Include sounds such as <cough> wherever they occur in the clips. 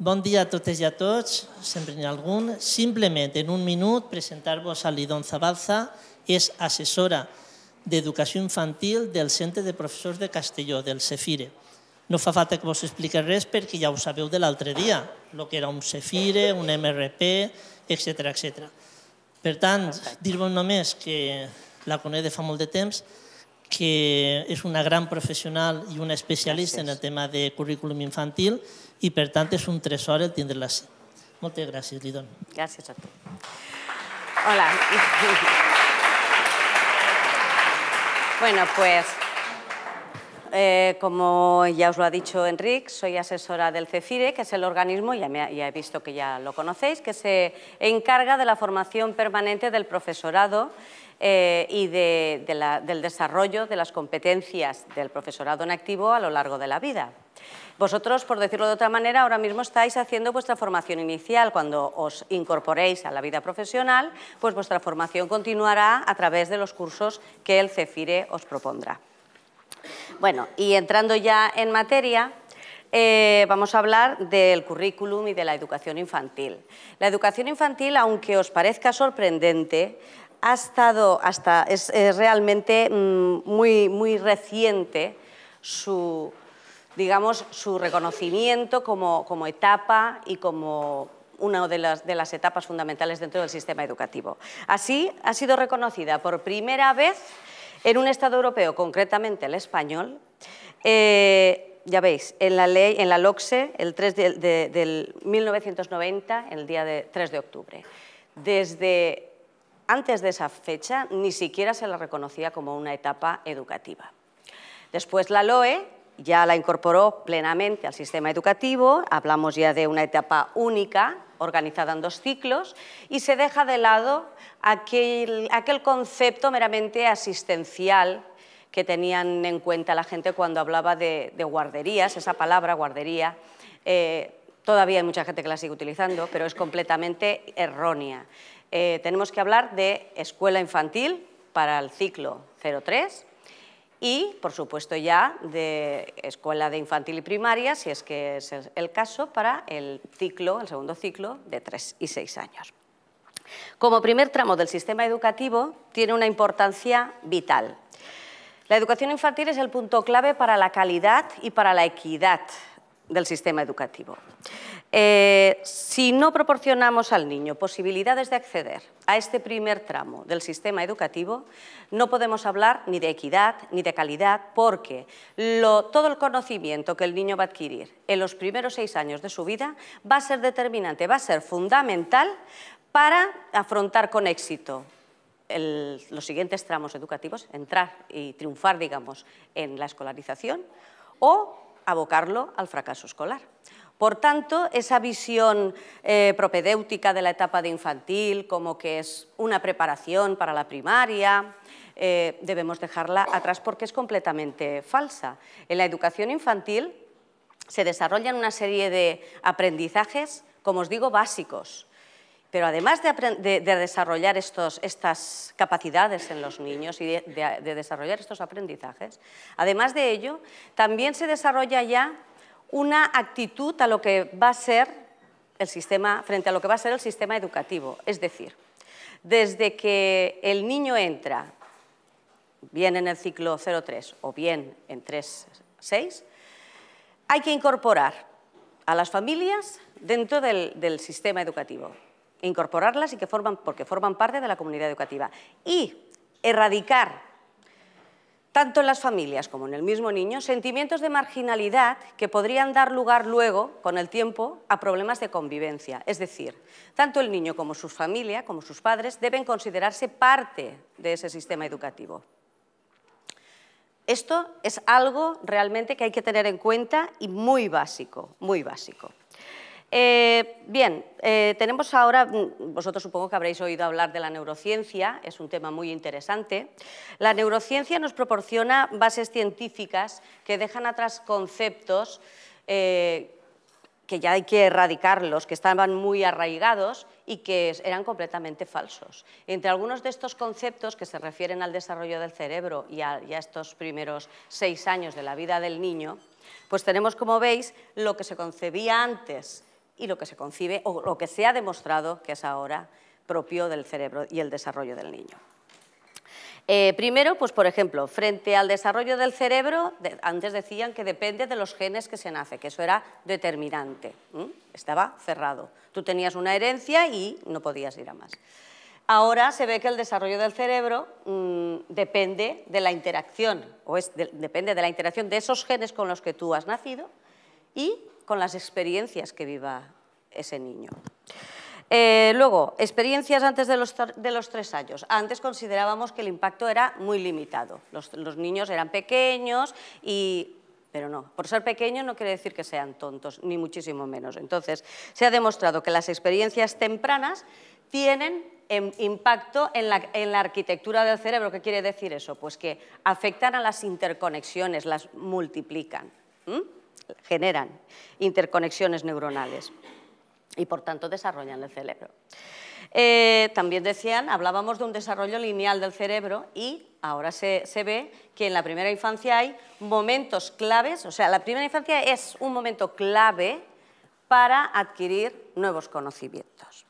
Bon dia a totes i a tots, sempre n'hi ha algun. Simplement, en un minut, presentar-vos a l'Idon Zabalza, és assessora d'Educació Infantil del Centre de Professors de Castelló, del CEFIRE. No fa falta que vos expliqui res perquè ja ho sabeu de l'altre dia, el que era un CEFIRE, un MRP, etc etc. Per tant, dir-vos només que la conec de fa molt de temps, que és una gran professional i una especialista Gràcies. en el tema de currículum infantil Y, es un tesoro el tindre Muchas gracias, Lidón. Gracias a ti. Hola. <laughs> Bueno, pues eh, como ya os lo ha dicho Enric, soy asesora del CEFIRE, que es el organismo, ya, ya, he visto que ya lo conocéis, que se encarga de la formación permanente del profesorado eh, y del desarrollo de las competencias del profesorado en activo a lo largo de la vida. Vosotros, por decirlo de otra manera, ahora mismo estáis haciendo vuestra formación inicial. Cuando os incorporéis a la vida profesional, pues vuestra formación continuará a través de los cursos que el CEFIRE os propondrá. Bueno, y entrando ya en materia, eh, vamos a hablar del currículum y de la educación infantil. La educación infantil, aunque os parezca sorprendente, ha estado hasta, es, realmente mm, muy, muy reciente su digamos, su reconocimiento como, como etapa y como una de las, etapas fundamentales dentro del sistema educativo. Así, ha sido reconocida por primera vez en un Estado europeo, concretamente el español, eh, ya veis, en la ley, en la LOCSE, el 3 de, de, del 1990, el día de 3 de octubre. Desde antes de esa fecha ni siquiera se la reconocía como una etapa educativa. Después la LOE ya la incorporó plenamente al sistema educativo, hablamos ya de una etapa única organizada en dos ciclos y se deja de lado aquel, concepto meramente asistencial que tenían en cuenta la gente cuando hablaba de, guarderías, esa palabra guardería. Eh, todavía hay mucha gente que la sigue utilizando, pero es completamente errónea. Eh, tenemos que hablar de escuela infantil para el ciclo 03, y, por supuesto, ya de escuela de infantil y primaria, si es que es el caso, para el ciclo, el segundo ciclo de tres y seis años. Como primer tramo del sistema educativo, tiene una importancia vital. La educación infantil es el punto clave para la calidad y para la equidad del sistema educativo. Eh, si no proporcionamos al niño posibilidades de acceder a este primer tramo del sistema educativo, no podemos hablar ni de equidad ni de calidad, porque todo el conocimiento que el niño va a adquirir en los primeros seis años de su vida va a ser determinante, va a ser fundamental para afrontar con éxito los siguientes tramos educativos, entrar y triunfar, digamos, en la escolarización o abocarlo al fracaso escolar. Por tanto, esa visión eh, propedéutica de la etapa de infantil, como que es una preparación para la primaria, eh, debemos dejarla atrás porque es completamente falsa. En la educación infantil se desarrollan una serie de aprendizajes, como os digo, básicos, pero además de, desarrollar estas capacidades en los niños y de, de desarrollar estos aprendizajes, además de ello, también se desarrolla ya una actitud a lo que va a ser el sistema, frente a lo que va a ser el sistema educativo. Es decir, desde que el niño entra, bien en el ciclo 03 o bien en 3.6, hay que incorporar a las familias dentro del, del sistema educativo, incorporarlas y que porque forman parte de la comunidad educativa y erradicar tanto en las familias como en el mismo niño, sentimientos de marginalidad que podrían dar lugar luego, con el tiempo, a problemas de convivencia. Es decir, tanto el niño como su familia, como sus padres, deben considerarse parte de ese sistema educativo. Esto es algo realmente que hay que tener en cuenta y muy básico, muy básico. Eh, bien, eh, tenemos ahora, mm, vosotros supongo que habréis oído hablar de la neurociencia, es un tema muy interesante. La neurociencia nos proporciona bases científicas que dejan atrás conceptos eh, que ya hay que erradicarlos, que estaban muy arraigados y que eran completamente falsos. Entre algunos de estos conceptos que se refieren al desarrollo del cerebro y a estos primeros seis años de la vida del niño, pues tenemos, como veis, lo que se concebía antes y lo que se concibe o lo que se ha demostrado que es ahora propio del cerebro y el desarrollo del niño. Eh, primero, pues por ejemplo, frente al desarrollo del cerebro, antes decían que depende de los genes que se nace, que eso era determinante, estaba cerrado. Tú tenías una herencia y no podías ir a más. Ahora se ve que el desarrollo del cerebro mm, depende de la interacción, o es de, depende de la interacción de esos genes con los que tú has nacido y con las experiencias que viva ese niño. Eh, luego, experiencias antes de los, tres años. Antes considerábamos que el impacto era muy limitado. Los, niños eran pequeños y pero no, por ser pequeños no quiere decir que sean tontos, ni muchísimo menos. Entonces, se ha demostrado que las experiencias tempranas tienen em, impacto en la, arquitectura del cerebro. ¿Qué quiere decir eso? Pues que afectan a las interconexiones, las multiplican generan interconexiones neuronales y por tanto desarrollan el cerebro. Eh, también decían, hablábamos de un desarrollo lineal del cerebro y ahora se, se, ve que en la primera infancia hay momentos claves, o sea, la primera infancia es un momento clave para adquirir nuevos conocimientos.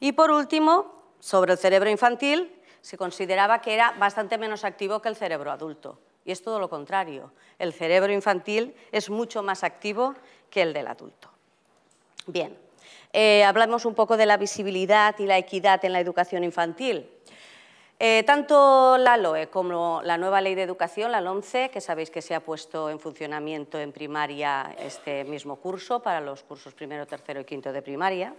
Y por último, sobre el cerebro infantil, se consideraba que era bastante menos activo que el cerebro adulto. Y es todo lo contrario. El cerebro infantil es mucho más activo que el del adulto. Bien, eh, hablamos un poco de la visibilidad y la equidad en la educación infantil. Eh, tanto la LOE como la nueva ley de educación, la LOMCE, que sabéis que se ha puesto en funcionamiento en primaria este mismo curso, para los cursos primero, tercero y quinto de primaria,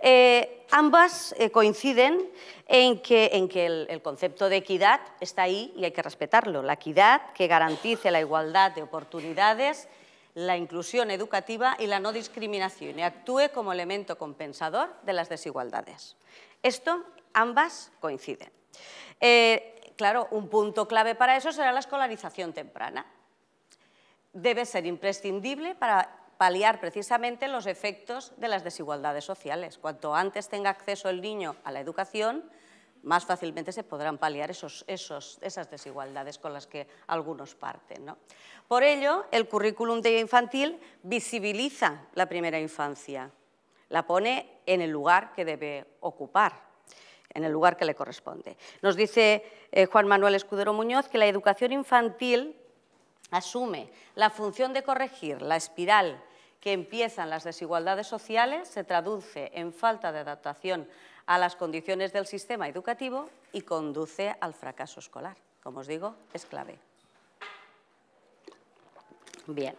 eh, ambas eh, coinciden en que, el, el, concepto de equidad está ahí y hay que respetarlo. La equidad que garantice la igualdad de oportunidades, la inclusión educativa y la no discriminación y actúe como elemento compensador de las desigualdades. Esto ambas coinciden. Eh, claro, un punto clave para eso será la escolarización temprana. Debe ser imprescindible para paliar precisamente los efectos de las desigualdades sociales. Cuanto antes tenga acceso el niño a la educación, más fácilmente se podrán paliar esas desigualdades con las que algunos parten. Por ello, el currículum de infantil visibiliza la primera infancia, la pone en el lugar que debe ocupar en el lugar que le corresponde. Nos dice eh, Juan Manuel Escudero Muñoz que la educación infantil asume la función de corregir la espiral que empiezan las desigualdades sociales, se traduce en falta de adaptación a las condiciones del sistema educativo y conduce al fracaso escolar. Como os digo, es clave. Bien.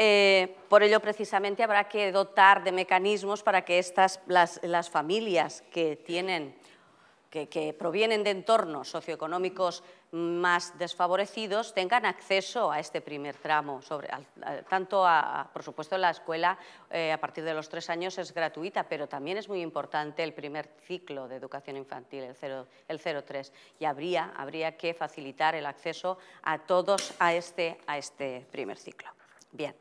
Eh, por ello, precisamente, habrá que dotar de mecanismos para que estas, las, familias que, tienen, que, provienen de entornos socioeconómicos más desfavorecidos tengan acceso a este primer tramo, sobre, tanto a, por supuesto la escuela eh, a partir de los tres años es gratuita, pero también es muy importante el primer ciclo de educación infantil, el, 0, el 03, y habría, habría que facilitar el acceso a todos a este, a este primer ciclo. Bien.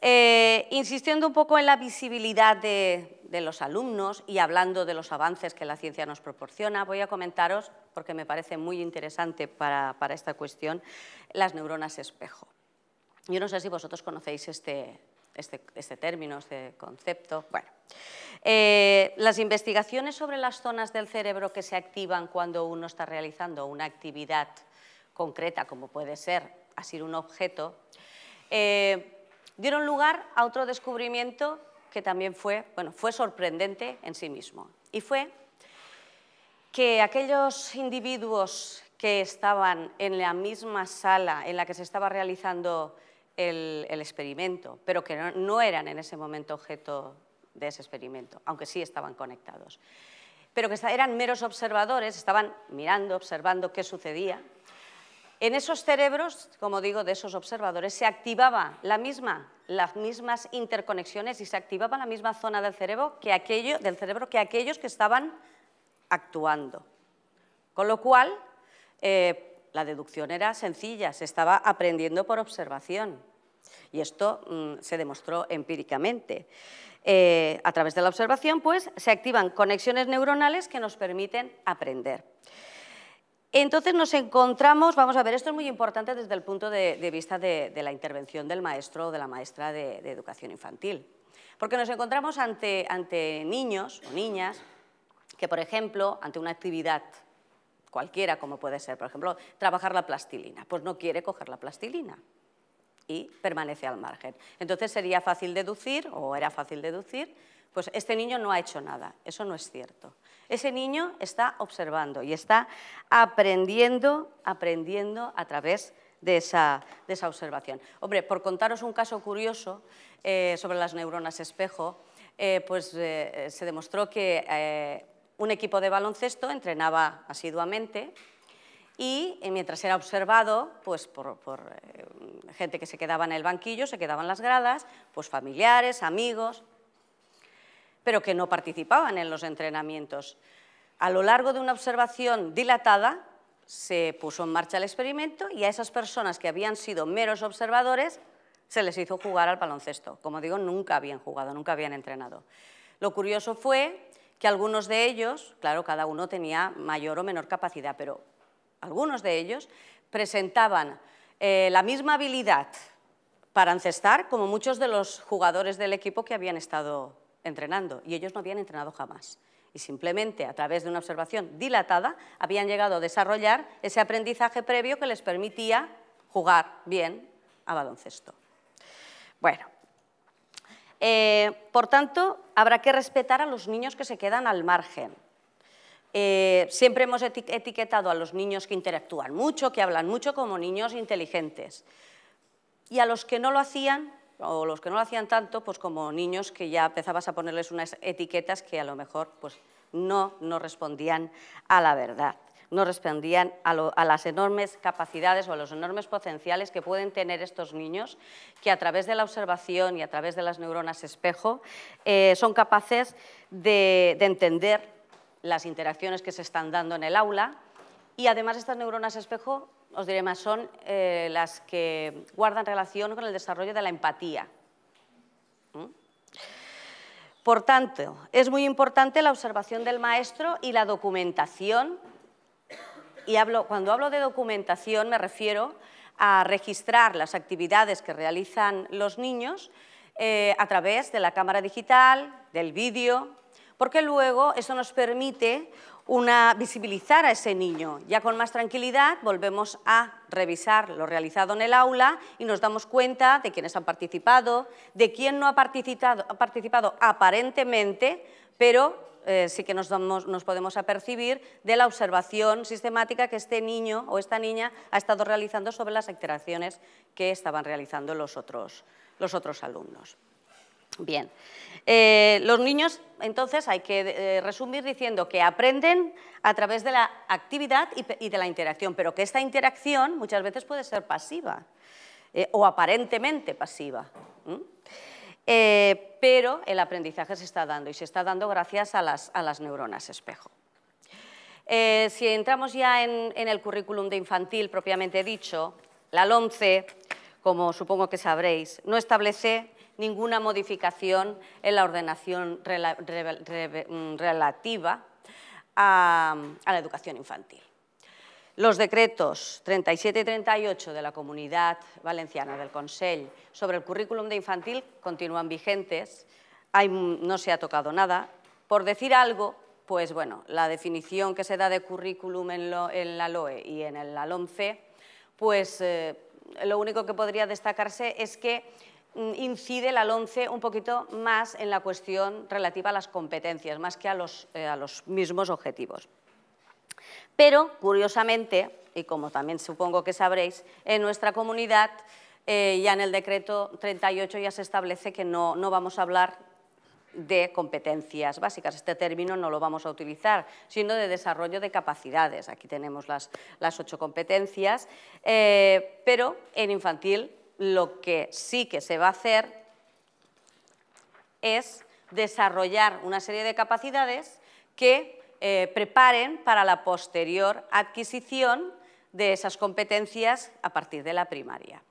Eh, insistiendo un poco en la visibilidad de, los alumnos y hablando de los avances que la ciencia nos proporciona, voy a comentaros, porque me parece muy interesante para, esta cuestión, las neuronas espejo. Yo no sé si vosotros conocéis este, este, este término, este concepto. Bueno, eh, las investigaciones sobre las zonas del cerebro que se activan cuando uno está realizando una actividad concreta, como puede ser asir un objeto, eh, dieron lugar a otro descubrimiento que también fue, fue sorprendente en sí mismo. Y fue que aquellos individuos que estaban en la misma sala en la que se estaba realizando el, experimento, pero que no eran en ese momento objeto de ese experimento, aunque sí estaban conectados, pero que eran meros observadores, estaban mirando, observando qué sucedía, en esos cerebros, como digo, de esos observadores, se activaba la misma, las mismas interconexiones y se activaba la misma zona del cerebro que, aquello, del cerebro que aquellos que estaban actuando. Con lo cual, eh, la deducción era sencilla, se estaba aprendiendo por observación. Y esto mm, se demostró empíricamente. Eh, a través de la observación, pues, se activan conexiones neuronales que nos permiten aprender. Entonces nos encontramos, vamos a ver, esto es muy importante desde el punto de, vista de, la intervención del maestro o de la maestra de, educación infantil, porque nos encontramos ante niños o niñas que, por ejemplo, ante una actividad cualquiera, como puede ser, por ejemplo, trabajar la plastilina, pues no quiere coger la plastilina y permanece al margen. Entonces sería fácil deducir, o era fácil deducir, pues este niño no ha hecho nada. Eso no es cierto. Ese niño está observando y está aprendiendo, aprendiendo a través de esa, observación. Hombre, por contaros un caso curioso eh, sobre las neuronas espejo, eh, pues eh, se demostró que un equipo de baloncesto entrenaba asiduamente y mientras era observado pues por, por gente que se quedaba en el banquillo, se quedaban las gradas, pues familiares, amigos, pero que no participaban en los entrenamientos. A lo largo de una observación dilatada, se puso en marcha el experimento y a esas personas que habían sido meros observadores se les hizo jugar al baloncesto. Como digo, nunca habían jugado, nunca habían entrenado. Lo curioso fue que algunos de ellos, claro, cada uno tenía mayor o menor capacidad, pero algunos de ellos presentaban eh, la misma habilidad para encestar como muchos de los jugadores del equipo que habían estado entrenando y ellos no habían entrenado jamás. Y simplemente a través de una observación dilatada habían llegado a desarrollar ese aprendizaje previo que les permitía jugar bien a baloncesto. Bueno, eh, por tanto, habrá que respetar a los niños que se quedan al margen. Eh, siempre hemos etiquetado a los niños que interactúan mucho, que hablan mucho, como niños inteligentes. Y a los que no lo hacían, o los que no lo hacían tanto, pues como niños que ya empezabas a ponerles unas etiquetas que a lo mejor pues, no, respondían a la verdad no respondían a, las enormes capacidades o a los enormes potenciales que pueden tener estos niños, que a través de la observación y a través de las neuronas espejo eh, son capaces de entender las interacciones que se están dando en el aula y además estas neuronas espejo os diré más, son eh, las que guardan relación con el desarrollo de la empatía. ¿Mm? Por tanto, es muy importante la observación del maestro y la documentación. Y cuando hablo de documentación me refiero a registrar las actividades que realizan los niños eh, a través de la cámara digital, del vídeo, porque luego eso nos permite una, visibilizar a ese niño. Ya con más tranquilidad volvemos a revisar lo realizado en el aula y nos damos cuenta de quienes han participado, de quién no ha participado, ha participado aparentemente, pero eh, sí que nos, podemos apercibir de la observación sistemática que este niño o esta niña ha estado realizando sobre las alteraciones que estaban realizando los otros alumnos. Bien. Eh, los niños, entonces, hay que eh, resumir diciendo que aprenden a través de la actividad y, de la interacción, pero que esta interacción muchas veces puede ser pasiva eh, o aparentemente pasiva. pero el aprendizaje se está dando y se está dando gracias a las, neuronas espejo. si entramos ya en, el currículum de infantil propiamente dicho, la LOMCE, como supongo que sabréis, no establece ninguna modificación en la ordenación mm, relativa a, la educación infantil. Los decretos 37 y 38 de la Comunidad Valenciana del Consell sobre el currículum de infantil continúan vigentes, mm, no se ha tocado nada. Por decir algo, pues bueno, la definición que se da de currículum en, la LOE y en el, la LOMCE, pues eh, lo único que podría destacarse es que Mm, incide la LONCE un poquito más en la cuestión relativa a las competencias, más que eh, a los, mismos objetivos. Pero, curiosamente, y como también supongo que sabréis, en nuestra comunidad eh, ya en el decreto 38 ya se establece que no, vamos a hablar de competencias básicas. Este término no lo vamos a utilizar, sino de desarrollo de capacidades. Aquí tenemos las, ocho competencias, eh, pero en infantil lo que sí que se va a hacer es desarrollar una serie de capacidades que eh, preparen para la posterior adquisición de esas competencias a partir de la primaria.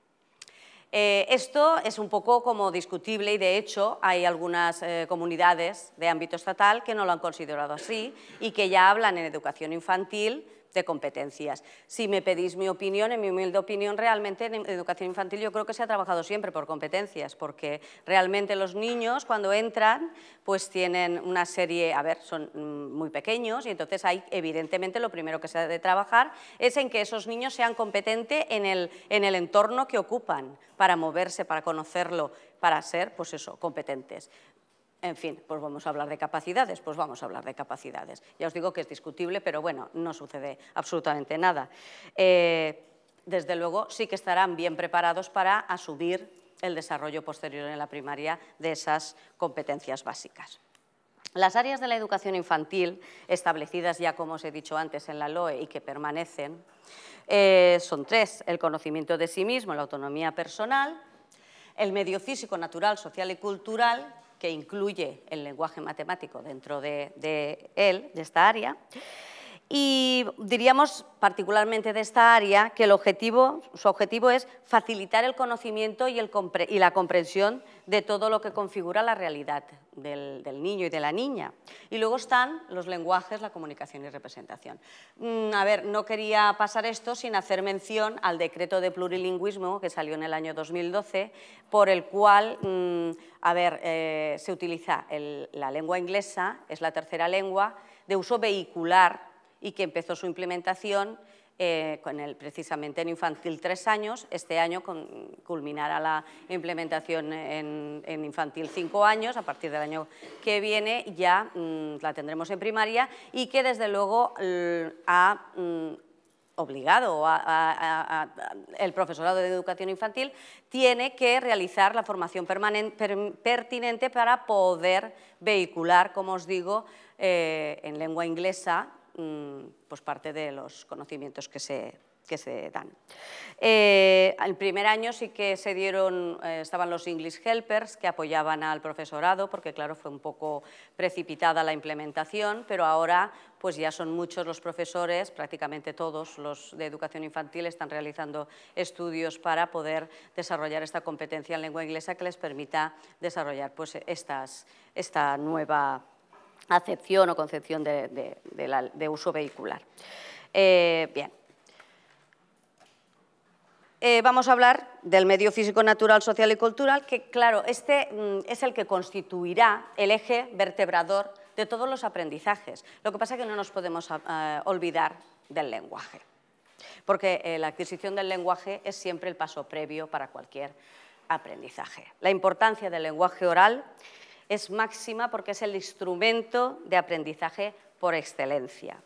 Eh, esto es un poco como discutible y de hecho hay algunas eh, comunidades de ámbito estatal que no lo han considerado así y que ya hablan en educación infantil de competencias. Si me pedís mi opinión, en mi humilde opinión, realmente en educación infantil yo creo que se ha trabajado siempre por competencias, porque realmente los niños cuando entran pues tienen una serie, a ver, son mm, muy pequeños y entonces hay evidentemente lo primero que se ha de trabajar es en que esos niños sean competentes en el, en el entorno que ocupan para moverse, para conocerlo, para ser, pues eso, competentes. En fin, pues vamos a hablar de capacidades, pues vamos a hablar de capacidades. Ya os digo que es discutible, pero bueno, no sucede absolutamente nada. Eh, desde luego sí que estarán bien preparados para asumir el desarrollo posterior en la primaria de esas competencias básicas. Las áreas de la educación infantil, establecidas ya, como os he dicho antes, en la LOE y que permanecen, eh, son tres, el conocimiento de sí mismo, la autonomía personal, el medio físico, natural, social y cultural que incluye el lenguaje matemático dentro de, él, de esta área. Y diríamos particularmente de esta área que el objetivo, su objetivo es facilitar el conocimiento y, el y la comprensión de todo lo que configura la realidad del, niño y de la niña. Y luego están los lenguajes, la comunicación y representación. Mm, a ver, no quería pasar esto sin hacer mención al decreto de plurilingüismo que salió en el año 2012, por el cual mm, a ver, eh, se utiliza la lengua inglesa, es la tercera lengua de uso vehicular y que empezó su implementación eh, con el, precisamente en infantil tres años, este año culminará la implementación en, infantil cinco años, a partir del año que viene ya mm, la tendremos en primaria y que desde luego ha mm, obligado a, el profesorado de educación infantil, tiene que realizar la formación pertinente para poder vehicular, como os digo, eh, en lengua inglesa, mm, pues parte de los conocimientos que se que se dan. Eh, el primer año sí que se dieron, eh, estaban los English Helpers que apoyaban al profesorado, porque claro, fue un poco precipitada la implementación, pero ahora pues ya son muchos los profesores, prácticamente todos los de educación infantil están realizando estudios para poder desarrollar esta competencia en lengua inglesa que les permita desarrollar pues estas, esta nueva acepción o concepción de, uso vehicular. Eh, bien. Eh, vamos a hablar del medio físico, natural, social y cultural, que claro, este mm, es el que constituirá el eje vertebrador de todos los aprendizajes. Lo que pasa es que no nos podemos ah, ah, olvidar del lenguaje, porque eh, la adquisición del lenguaje es siempre el paso previo para cualquier aprendizaje. La importancia del lenguaje oral es máxima porque es el instrumento de aprendizaje por excelencia.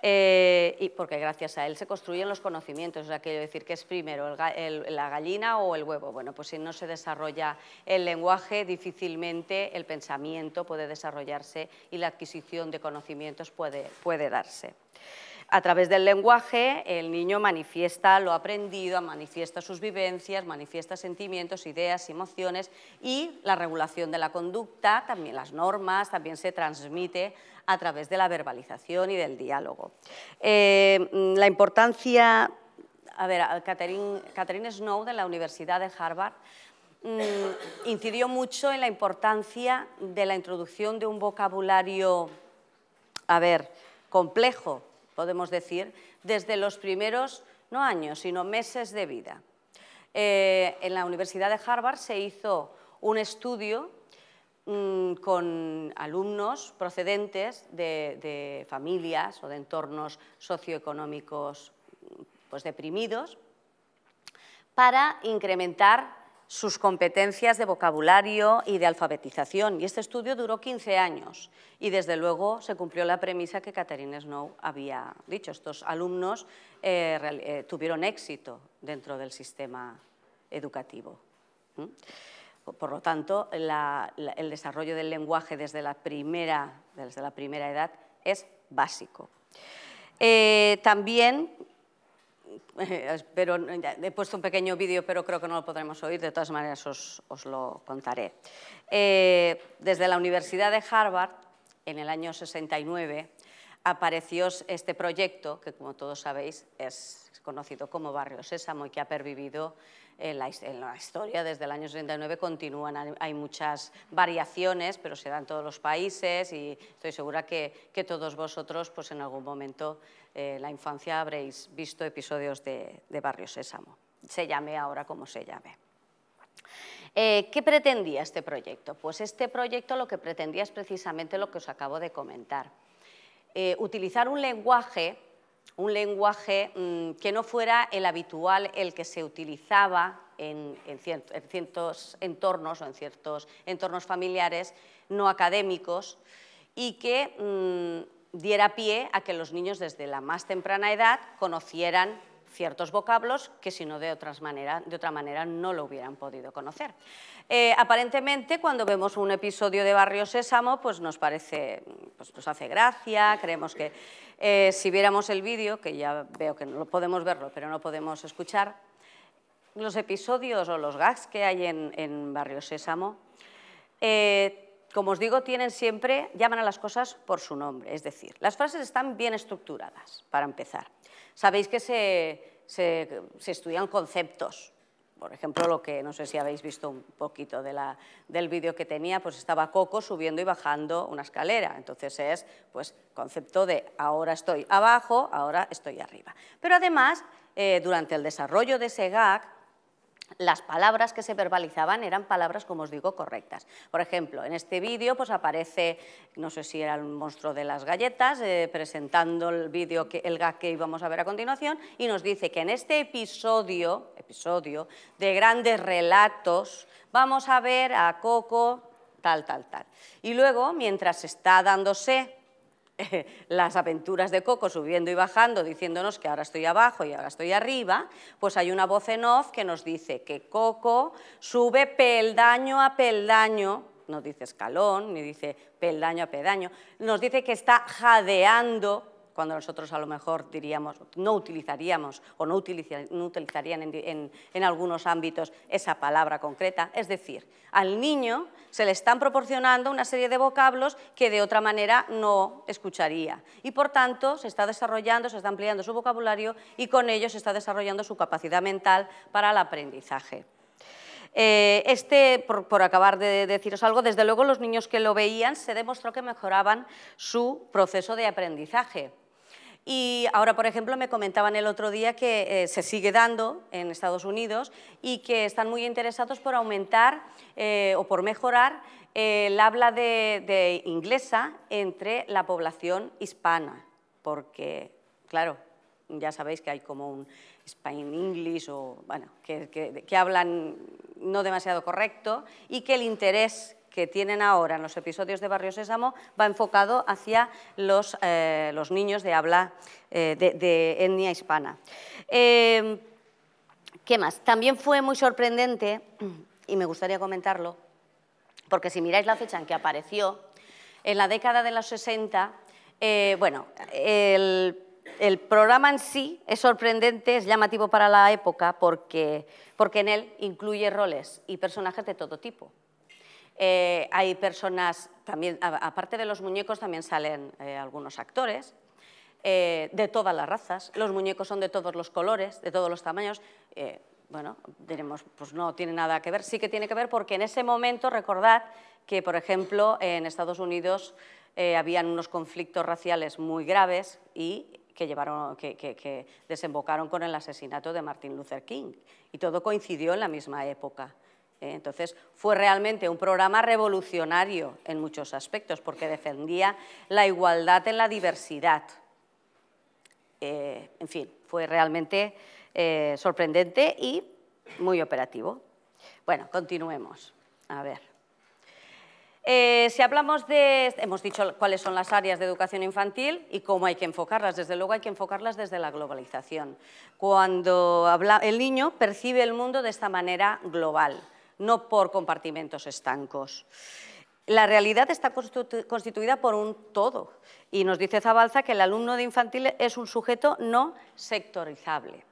Eh, y porque gracias a él se construyen los conocimientos, o sea, quiero decir que es primero la gallina o el huevo. Bueno, pues si no se desarrolla el lenguaje, difícilmente el pensamiento puede desarrollarse y la adquisición de conocimientos puede, puede darse. A través del lenguaje, el niño manifiesta lo aprendido, manifiesta sus vivencias, manifiesta sentimientos, ideas, emociones y la regulación de la conducta, también las normas, también se transmite a través de la verbalización y del diálogo. Eh, la importancia, a ver, Catherine, Snow de la Universidad de Harvard mm, incidió mucho en la importancia de la introducción de un vocabulario, a ver, complejo, podemos decir, desde los primeros, no años, sino meses de vida. Eh, en la Universidad de Harvard se hizo un estudio Mm, con alumnos procedentes de, familias o de entornos socioeconómicos pues, deprimidos para incrementar sus competencias de vocabulario y de alfabetización. Y este estudio duró 15 años y desde luego se cumplió la premisa que Catherine Snow había dicho. Estos alumnos eh, eh, tuvieron éxito dentro del sistema educativo. Por lo tanto, el desarrollo del lenguaje desde la primera, desde la primera edad es básico. Eh, también, eh, pero, he puesto un pequeño vídeo, pero creo que no lo podremos oír, de todas maneras os, lo contaré. Eh, desde la Universidad de Harvard, en el año 69, apareció este proyecto, que como todos sabéis es conocido como Barrio Sésamo y que ha pervivido en la, historia desde el año 69, continúan, hay muchas variaciones, pero se dan todos los países y estoy segura que, todos vosotros pues en algún momento eh, la infancia habréis visto episodios de, de Barrio Sésamo, se llame ahora como se llame. Eh, ¿Qué pretendía este proyecto? Pues este proyecto lo que pretendía es precisamente lo que os acabo de comentar. Eh, utilizar un lenguaje un lenguaje mm, que no fuera el habitual, el que se utilizaba en, ciertos, entornos o en ciertos entornos familiares no académicos y que mm, diera pie a que los niños desde la más temprana edad conocieran ciertos vocablos que si no de, otra manera no lo hubieran podido conocer. Eh, aparentemente cuando vemos un episodio de Barrio Sésamo pues nos parece, pues nos hace gracia, creemos que eh, si viéramos el vídeo, que ya veo que no podemos verlo pero no podemos escuchar, los episodios o los gags que hay en, Barrio Sésamo eh, como os digo, tienen siempre, llaman a las cosas por su nombre, es decir, las frases están bien estructuradas, para empezar sabéis que se, estudian conceptos, por ejemplo, lo que no sé si habéis visto un poquito del vídeo que tenía, pues estaba Coco subiendo y bajando una escalera. Entonces es pues concepto de ahora estoy abajo, ahora estoy arriba. Pero además, eh, durante el desarrollo de SEGAC las palabras que se verbalizaban eran palabras, como os digo, correctas. Por ejemplo, en este vídeo pues aparece, no sé si era el monstruo de las galletas, eh, presentando el vídeo, que, el gag que íbamos a ver a continuación, y nos dice que en este episodio, episodio de grandes relatos, vamos a ver a Coco tal, tal, tal. Y luego, mientras está dándose <laughs> las aventuras de Coco subiendo y bajando, diciéndonos que ahora estoy abajo y ahora estoy arriba, pues hay una voz en off que nos dice que Coco sube peldaño a peldaño, no dice escalón, ni dice peldaño a peldaño, nos dice que está jadeando cuando nosotros a lo mejor diríamos, no utilizaríamos o no, utilizarían en, algunos ámbitos esa palabra concreta. Es decir, al niño se le están proporcionando una serie de vocablos que de otra manera no escucharía. Y por tanto, se está desarrollando, se está ampliando su vocabulario y con ello se está desarrollando su capacidad mental para el aprendizaje. Eh, este, por, acabar de deciros algo, desde luego los niños que lo veían se demostró que mejoraban su proceso de aprendizaje. Y ahora, por ejemplo, me comentaban el otro día que eh, se sigue dando en Estados Unidos y que están muy interesados por aumentar eh, o por mejorar eh, el habla de, inglesa entre la población hispana, porque, claro, ya sabéis que hay como un Spain English o, bueno, que, que, hablan no demasiado correcto y que el interés que tienen ahora en los episodios de Barrio Sésamo va enfocado hacia los, eh, niños de habla eh, de, etnia hispana. Em, ¿Qué más? También fue muy sorprendente, y me gustaría comentarlo, porque si miráis la fecha en que apareció, en la década de los 60, eh, bueno, el programa en sí es sorprendente, es llamativo para la época porque en él incluye roles y personajes de todo tipo. Eh, hay personas, también, aparte de los muñecos, también salen eh, algunos actores eh, de todas las razas. Los muñecos son de todos los colores, de todos los tamaños bueno, pues no tiene nada que ver. Sí que tiene que ver porque en ese momento, recordad que, por ejemplo, en Estados Unidos eh, habían unos conflictos raciales muy graves y que, llevaron, que desembocaron con el asesinato de Martin Luther King. Y todo coincidió en la misma época. ¿eh? Entonces fue realmente un programa revolucionario en muchos aspectos porque defendía la igualdad en la diversidad. Eh, en fin, fue realmente eh, sorprendente y muy operativo. Bueno, continuemos. A ver. si hablamos de, hemos dicho cuáles son las áreas de educación infantil y cómo hay que enfocarlas, desde luego hay que enfocarlas desde la globalización. Cuando el niño percibe el mundo de esta manera global, no por compartimentos estancos. La realidad está constituida por un todo y nos dice Zabalza que el alumno de infantil es un sujeto no sectorizable.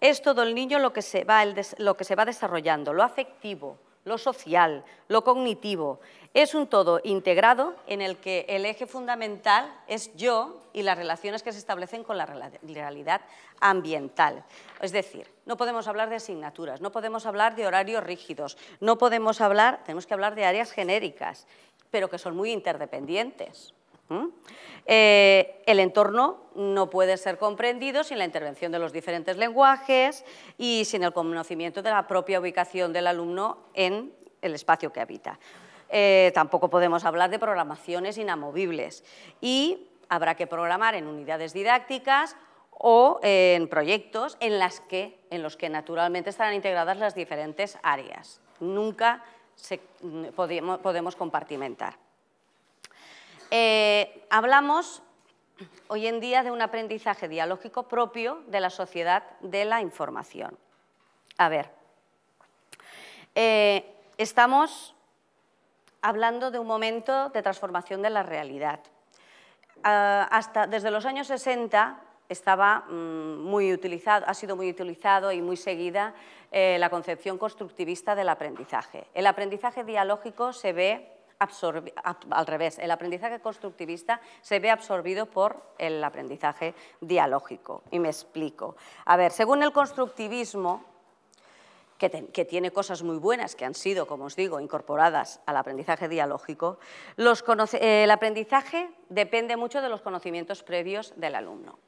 Es todo el niño lo que se va, lo que se va desarrollando, lo afectivo, lo social, lo cognitivo, es un todo integrado en el que el eje fundamental es yo y las relaciones que se establecen con la realidad ambiental. Es decir, no podemos hablar de asignaturas, no podemos hablar de horarios rígidos, no podemos hablar, tenemos que hablar de áreas genéricas, pero que son muy interdependientes. Eh, el entorno no puede ser comprendido sin la intervención de los diferentes lenguajes y sin el conocimiento de la propia ubicación del alumno en el espacio que habita. Eh, tampoco podemos hablar de programaciones inamovibles. Y habrá que programar en unidades didácticas o en proyectos en, los que naturalmente estarán integradas las diferentes áreas. Nunca mm, podemos, compartimentar. Eh, hablamos hoy en día de un aprendizaje dialógico propio de la sociedad de la información. A ver, eh, estamos hablando de un momento de transformación de la realidad. Ah, hasta desde los años 60 estaba mm, muy ha sido muy utilizado y muy seguida eh, la concepción constructivista del aprendizaje. El aprendizaje dialógico se ve al revés, el aprendizaje constructivista se ve absorbido por el aprendizaje dialógico. Y me explico. A ver, según el constructivismo, que, tiene cosas muy buenas que han sido, como os digo, incorporadas al aprendizaje dialógico, eh, el aprendizaje depende mucho de los conocimientos previos del alumno.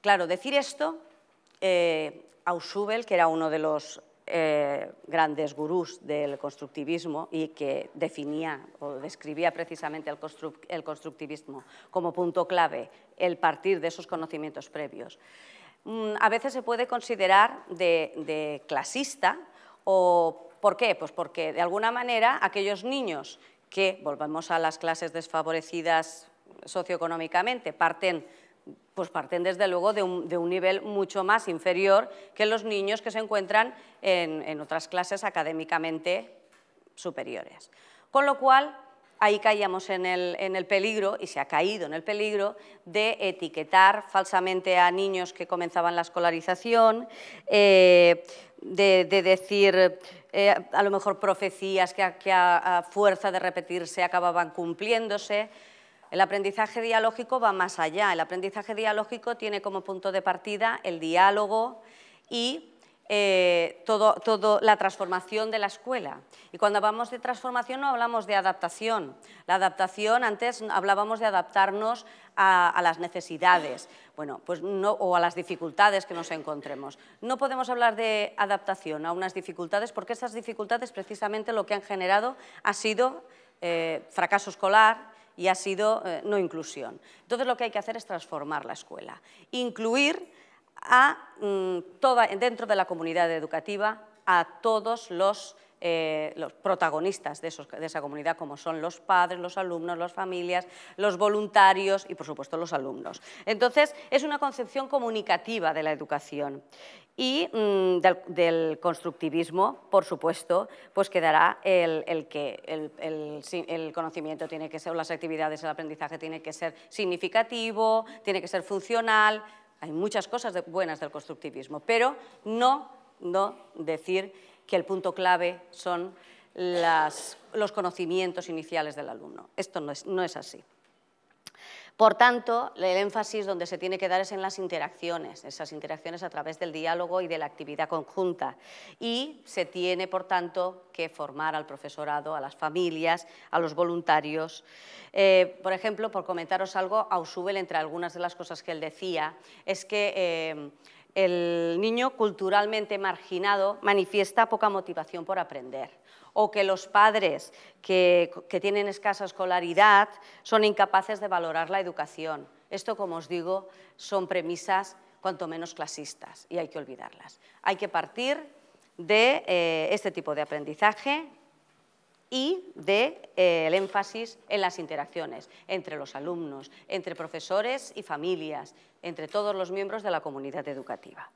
Claro, decir esto, eh, Ausubel, que era uno de los eh, grandes gurús del constructivismo y que definía o describía precisamente el constructivismo como punto clave el partir de esos conocimientos previos. Mm, a veces se puede considerar de, clasista. O, ¿Por qué? Pues porque de alguna manera aquellos niños que, volvemos a las clases desfavorecidas socioeconómicamente, parten pues parten desde luego de un, nivel mucho más inferior que los niños que se encuentran en, en otras clases académicamente superiores. Con lo cual, ahí caíamos en el, peligro, y se ha caído en el peligro, de etiquetar falsamente a niños que comenzaban la escolarización, eh, de, decir eh, a lo mejor profecías que, a fuerza de repetirse acababan cumpliéndose. El aprendizaje dialógico va más allá. El aprendizaje dialógico tiene como punto de partida el diálogo y eh, toda todo la transformación de la escuela. Y cuando hablamos de transformación no hablamos de adaptación. La adaptación, antes hablábamos de adaptarnos a, las necesidades bueno, pues o a las dificultades que nos encontremos. No podemos hablar de adaptación a unas dificultades porque esas dificultades precisamente lo que han generado ha sido eh, fracaso escolar, y ha sido eh, no inclusión. Entonces lo que hay que hacer es transformar la escuela, incluir a, mm, toda, dentro de la comunidad educativa a todos los, eh, protagonistas de, esa comunidad, como son los padres, los alumnos, las familias, los voluntarios y, por supuesto, los alumnos. Entonces, es una concepción comunicativa de la educación y mm, del, constructivismo, por supuesto, pues quedará el, que el, el, conocimiento tiene que ser, las actividades, el aprendizaje tiene que ser significativo, tiene que ser funcional, hay muchas cosas buenas del constructivismo, pero no, no decir que el punto clave son los conocimientos iniciales del alumno. Esto no es así. Por tanto, el énfasis donde se tiene que dar es en las interacciones, esas interacciones a través del diálogo y de la actividad conjunta. Y se tiene, por tanto, que formar al profesorado, a las familias, a los voluntarios. Eh, por ejemplo, por comentaros algo, Ausubel, entre algunas de las cosas que él decía, es que... Eh, el niño culturalmente marginado manifiesta poca motivación por aprender o que los padres que, tienen escasa escolaridad son incapaces de valorar la educación. Esto, como os digo, son premisas cuanto menos clasistas y hay que olvidarlas. Hay que partir de eh, este tipo de aprendizaje y del de, eh, el énfasis en las interacciones entre los alumnos, entre profesores y familias, entre todos los miembros de la comunidad educativa.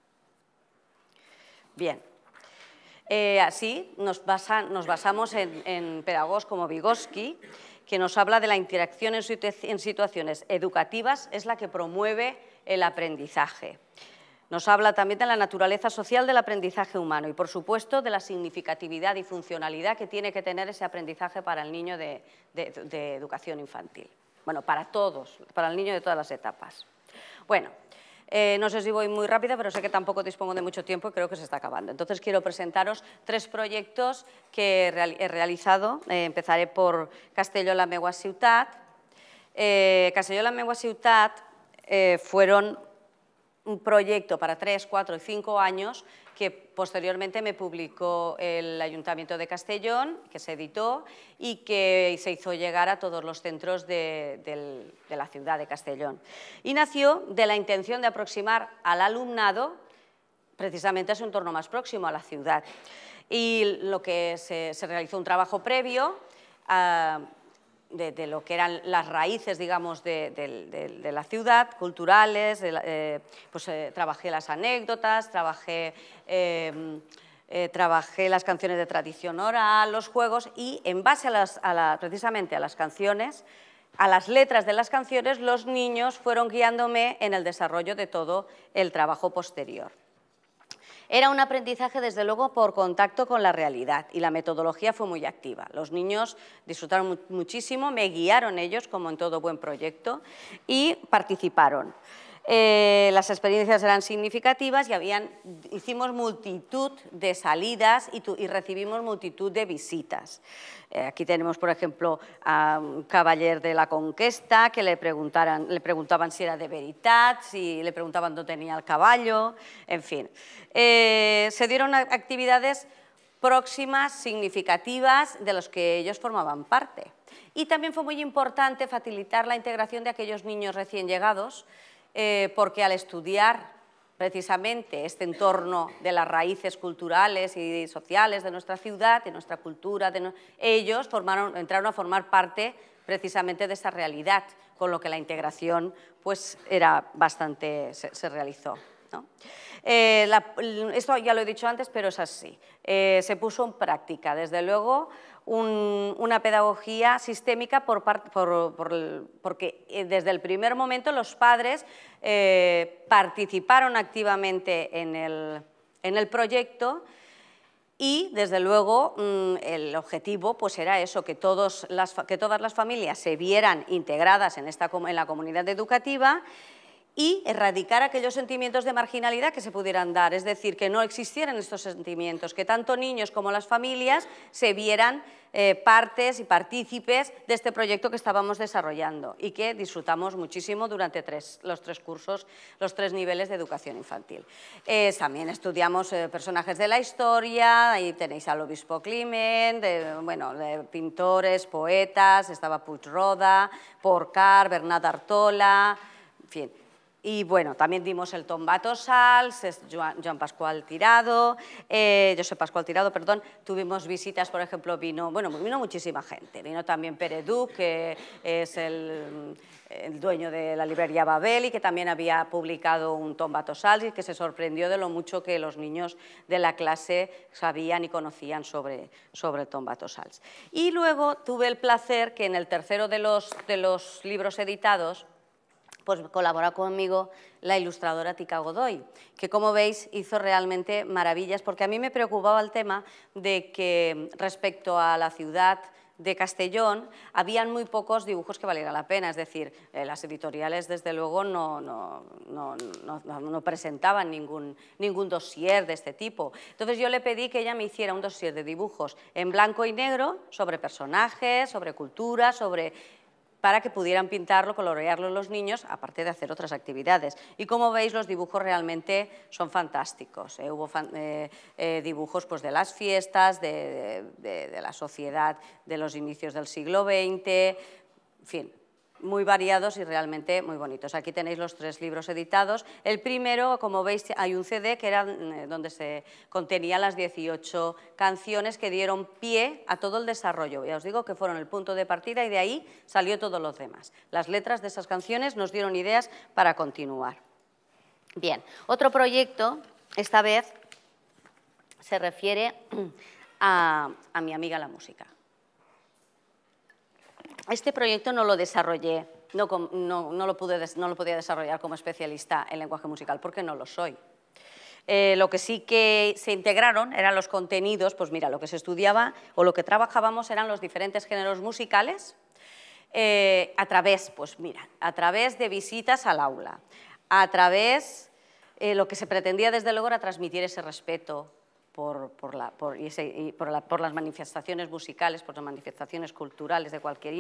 Bien, eh, así nos, basamos en, pedagogos como Vygotsky, que nos habla de la interacción en, situaciones educativas, es la que promueve el aprendizaje. Nos habla también de la naturaleza social del aprendizaje humano y, por supuesto, de la significatividad y funcionalidad que tiene que tener ese aprendizaje para el niño de, de educación infantil. Bueno, para todos, para el niño de todas las etapas. Bueno, eh, no sé si voy muy rápida, pero sé que tampoco dispongo de mucho tiempo y creo que se está acabando. Entonces quiero presentaros tres proyectos que he realizado. Eh, empezaré por Castelló la Megua Ciutat. Eh, Castelló la Megua Ciutat fueron un proyecto para tres, cuatro y cinco años que posteriormente me publicó el Ayuntamiento de Castellón, que se editó y que se hizo llegar a todos los centros de, la ciudad de Castellón. Y nació de la intención de aproximar al alumnado precisamente a su entorno más próximo, a la ciudad. Y lo que se, realizó un trabajo previo, ah, de, lo que eran las raíces, digamos, de, la ciudad, culturales, eh, pues eh, trabajé las anécdotas, trabajé... Em, eh, trabajé las canciones de tradición oral, los juegos y en base a las, a precisamente a las canciones, a las letras de las canciones, los niños fueron guiándome en el desarrollo de todo el trabajo posterior. Era un aprendizaje, desde luego, por contacto con la realidad y la metodología fue muy activa. Los niños disfrutaron muchísimo, me guiaron ellos, como en todo buen proyecto, y participaron. Eh, las experiencias eran significativas y hicimos multitud de salidas y, recibimos multitud de visitas. Eh, aquí tenemos, por ejemplo, a un caballero de la Conquista que le, preguntaban si era de veridad, si le preguntaban dónde tenía el caballo, en fin. Eh, se dieron actividades próximas, significativas, de los que ellos formaban parte. Y también fue muy importante facilitar la integración de aquellos niños recién llegados eh, porque al estudiar precisamente este entorno de las raíces culturales y sociales de nuestra ciudad, de nuestra cultura, ellos entraron a formar parte precisamente de esa realidad, con lo que la integración pues, era bastante, se, realizó. Eh, esto ya lo he dicho antes, pero es así. Eh, se puso en práctica, desde luego, una pedagogía sistémica porque eh, desde el primer momento los padres eh, participaron activamente en el, proyecto y desde luego mm, el objetivo pues era eso, que, todas las familias se vieran integradas en, esta, en la comunidad educativa y erradicar aquellos sentimientos de marginalidad que se pudieran dar, es decir, que no existieran estos sentimientos, que tanto niños como las familias se vieran eh, partes y partícipes de este proyecto que estábamos desarrollando y que disfrutamos muchísimo durante los tres cursos, los tres niveles de educación infantil. también estudiamos eh, personajes de la historia, ahí tenéis al obispo Climent, de, bueno, pintores, poetas, estaba Puig Roda, Porcar, Bernat Artola, en fin y bueno, también dimos el tombato sals Joan, Pascual Tirado, eh, José Pascual Tirado, perdón. Tuvimos visitas, por ejemplo, vino, bueno, vino muchísima gente. Vino también Peredú, que es el, dueño de la librería Babel y que también había publicado un Tombato sals y que se sorprendió de lo mucho que los niños de la clase sabían y conocían sobre, sobre el Tombato Y luego tuve el placer que en el tercero los, de los libros editados, pues colaboró conmigo la ilustradora Tica Godoy, que como veis hizo realmente maravillas, porque a mí me preocupaba el tema de que respecto a la ciudad de Castellón, habían muy pocos dibujos que valieran la pena, es decir, eh, las editoriales desde luego no, no, presentaban ningún, ningún dossier de este tipo. Entonces yo le pedí que ella me hiciera un dossier de dibujos en blanco y negro sobre personajes, sobre cultura, sobre para que pudieran pintarlo, colorearlo los niños, aparte de hacer otras actividades. Y como veis, los dibujos realmente son fantásticos. ¿eh? Hubo eh, eh, dibujos pues, de las fiestas, de, de la sociedad de los inicios del siglo XX, en fin, muy variados y realmente muy bonitos. Aquí tenéis los tres libros editados. El primero, como veis, hay un CD que era mm, eh, donde se contenían las 18 canciones que dieron pie a todo el desarrollo. Ya os digo que fueron el punto de partida y de ahí salió todos los demás. Las letras de esas canciones nos dieron ideas para continuar. Bien, otro proyecto, esta vez se refiere <clears throat> a mi amiga la música. Este proyecto no lo desarrollé, no, lo podía desarrollar como especialista en lenguaje musical porque no lo soy. Eh, lo que sí que se integraron eran los contenidos, pues mira, lo que se estudiaba o lo que trabajábamos eran los diferentes géneros musicales eh, a través, pues mira, a través de visitas al aula, a través, eh, lo que se pretendía desde luego era transmitir ese respeto, por, las manifestaciones musicales, por las manifestaciones culturales de cualquier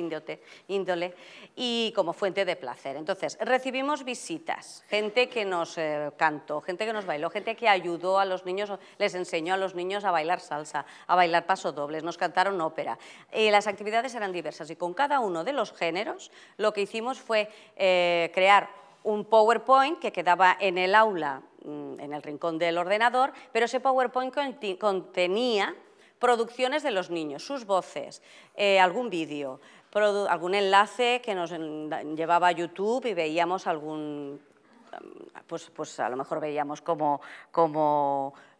índole y como fuente de placer. Entonces, recibimos visitas, gente que nos eh, cantó, gente que nos bailó, gente que ayudó a los niños, les enseñó a los niños a bailar salsa, a bailar pasodobles, nos cantaron ópera. Eh, las actividades eran diversas y con cada uno de los géneros lo que hicimos fue eh, crear un PowerPoint que quedaba en el aula Mm, en el rincón del ordenador, pero ese PowerPoint contenía producciones de los niños, sus voces, eh, algún vídeo, algún enlace que nos llevaba a YouTube y veíamos algún mm, pues, pues, a lo mejor veíamos cómo,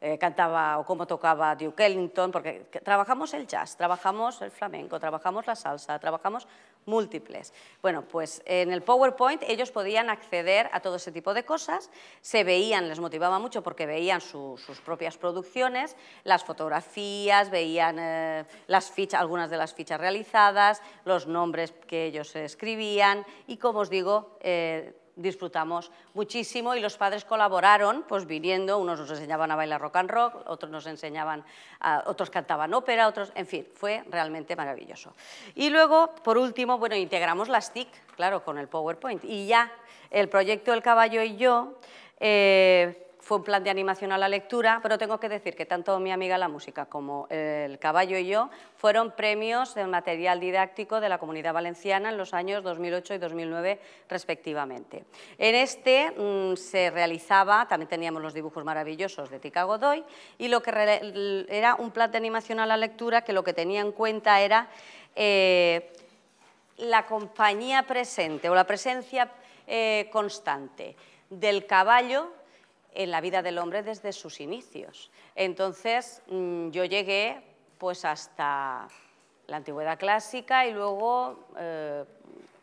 eh, cantaba o cómo tocaba Duke Ellington, porque trabajamos el jazz, trabajamos el flamenco, trabajamos la salsa, trabajamos múltiples. Bueno, pues en el PowerPoint ellos podían acceder a todo ese tipo de cosas, se veían, les motivaba mucho porque veían sus propias producciones, las fotografías, veían eh, las fichas, algunas de las fichas realizadas, los nombres que ellos escribían y, como os digo, eh, disfrutamos muchísimo y los padres colaboraron, pues viniendo, unos nos enseñaban a bailar rock and roll, otros nos enseñaban, otros cantaban ópera, otros, en fin, fue realmente maravilloso. Y luego, por último, bueno, integramos las TIC, claro, con el PowerPoint y ya el proyecto El Caballo y yo eh, fue un plan de animación a la lectura, pero tengo que decir que tanto mi amiga la música como el caballo y yo fueron premios del material didáctico de la Comunidad Valenciana en los años 2008 y 2009 respectivamente. En este mm, se realizaba, también teníamos los dibujos maravillosos de Tica Godoy, y lo que era un plan de animación a la lectura que lo que tenía en cuenta era eh, la compañía presente o la presencia eh, constante del caballo en la vida del hombre desde sus inicios. Entonces mm, yo llegué pues hasta la antigüedad clásica y luego eh,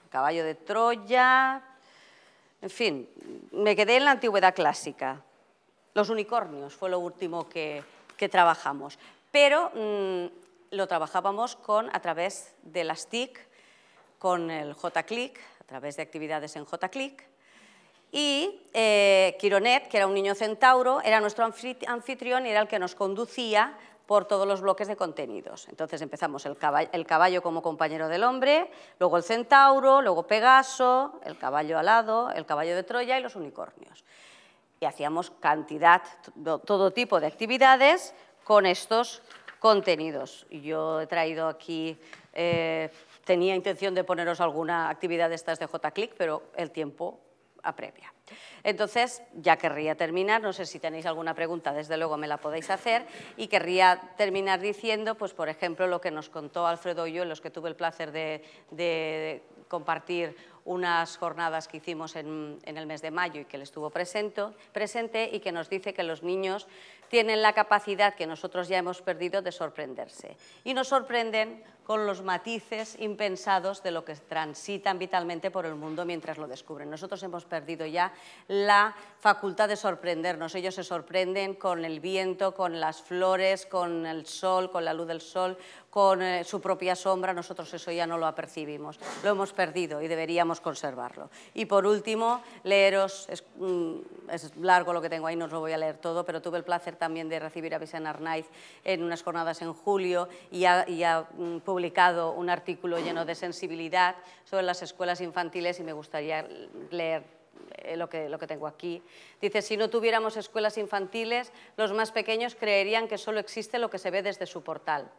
caballo de Troya, en fin, me quedé en la antigüedad clásica. Los unicornios fue lo último que, trabajamos, pero mm, lo trabajábamos con, a través de las TIC, con el JClick, a través de actividades en JClick y eh, Quironet, que era un niño centauro, era nuestro anfitrión y era el que nos conducía por todos los bloques de contenidos. Entonces empezamos el caballo, como compañero del hombre, luego el centauro, luego Pegaso, el caballo alado, el caballo de Troya y los unicornios. Y hacíamos cantidad, todo tipo de actividades con estos contenidos. Yo he traído aquí, eh, tenía intención de poneros alguna actividad de estas de J-Click, pero el tiempo previa. Entonces, ya querría terminar, no sé si tenéis alguna pregunta, desde luego me la podéis hacer, y querría terminar diciendo, pues por ejemplo, lo que nos contó Alfredo y yo, en los que tuve el placer de, compartir unas jornadas que hicimos en, el mes de mayo y que él estuvo presente y que nos dice que los niños tienen la capacidad que nosotros ya hemos perdido de sorprenderse. Y nos sorprenden con los matices impensados de lo que transitan vitalmente por el mundo mientras lo descubren. Nosotros hemos perdido ya la facultad de sorprendernos. Ellos se sorprenden con el viento, con las flores, con el sol, con la luz del sol, con eh, su propia sombra. Nosotros eso ya no lo apercibimos. Lo hemos perdido y deberíamos conservarlo. Y por último, leeros, mm, es, largo lo que tengo ahí, no os lo voy a leer todo, pero tuve el placer también de recibir a Vicente Arnaiz en unas jornadas en julio y a, y mm, publicado un artículo lleno de sensibilidad sobre las escuelas infantiles y me gustaría leer eh, lo que, lo que tengo aquí. Dice, si no tuviéramos escuelas infantiles, los más pequeños creerían que solo existe lo que se ve desde su portal.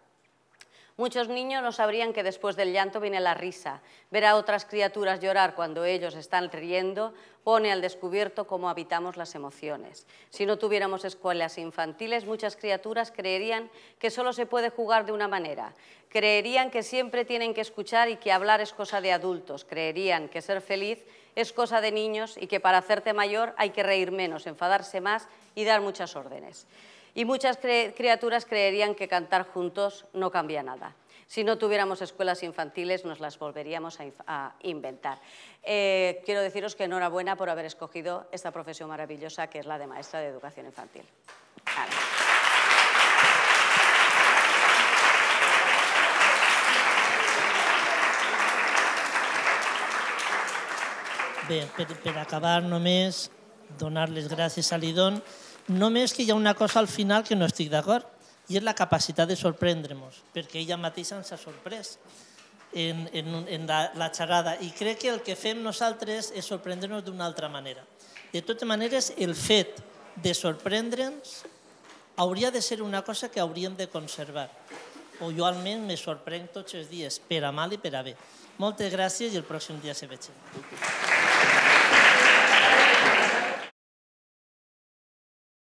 Muchos niños no sabrían que después del llanto viene la risa. Ver a otras criaturas llorar cuando ellos están riendo pone al descubierto cómo habitamos las emociones. Si no tuviéramos escuelas infantiles, muchas criaturas creerían que solo se puede jugar de una manera. Creerían que siempre tienen que escuchar y que hablar es cosa de adultos. Creerían que ser feliz es cosa de niños y que para hacerte mayor hay que reír menos, enfadarse más y dar muchas órdenes. Y muchas criaturas creerían que cantar juntos no cambia nada. Si no tuviéramos escuelas infantiles, nos las volveríamos a, inventar. Eh, quiero deciros que enhorabuena por haber escogido esta profesión maravillosa que es la de maestra de educación infantil. acabar només, Només que hi ha una cosa al final que no estic d'acord, i és la capacitat de sorprendre-nos, perquè ella mateixa ens ha sorprès en, en, en la, la xerrada. I crec que el que fem nosaltres és sorprendre-nos d'una altra manera. De totes maneres, el fet de sorprendre'ns hauria de ser una cosa que hauríem de conservar. O jo almenys me sorprenc tots els dies, per a mal i per a bé. Moltes gràcies i el pròxim dia se Gràcies.